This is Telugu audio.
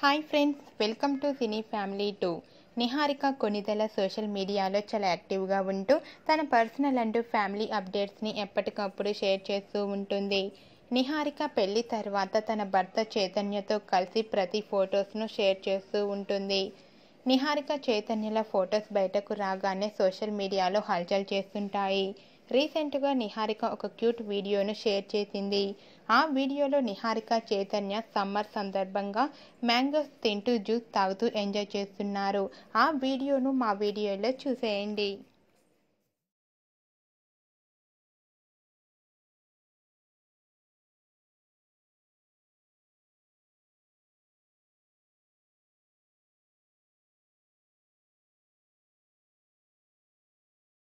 hi friends welcome to cine family టూ నిహారిక కొనిదెల సోషల్ మీడియాలో చాలా యాక్టివ్గా ఉంటూ తన పర్సనల్ అంటూ ఫ్యామిలీ అప్డేట్స్ని ఎప్పటికప్పుడు షేర్ చేస్తూ ఉంటుంది నిహారిక పెళ్లి తర్వాత తన భర్త చైతన్యతో కలిసి ప్రతి ఫొటోస్ను షేర్ చేస్తూ ఉంటుంది నిహారిక చైతన్యల ఫొటోస్ బయటకు రాగానే సోషల్ మీడియాలో హల్చల్ చేస్తుంటాయి రీసెంట్గా నిహారిక ఒక క్యూట్ వీడియోను షేర్ చేసింది ఆ వీడియోలో నిహారిక చైతన్య సమ్మర్ సందర్భంగా మ్యాంగోస్ తింటూ జ్యూస్ తాగుతూ ఎంజాయ్ చేస్తున్నారు ఆ వీడియోను మా వీడియోలో చూసేయండి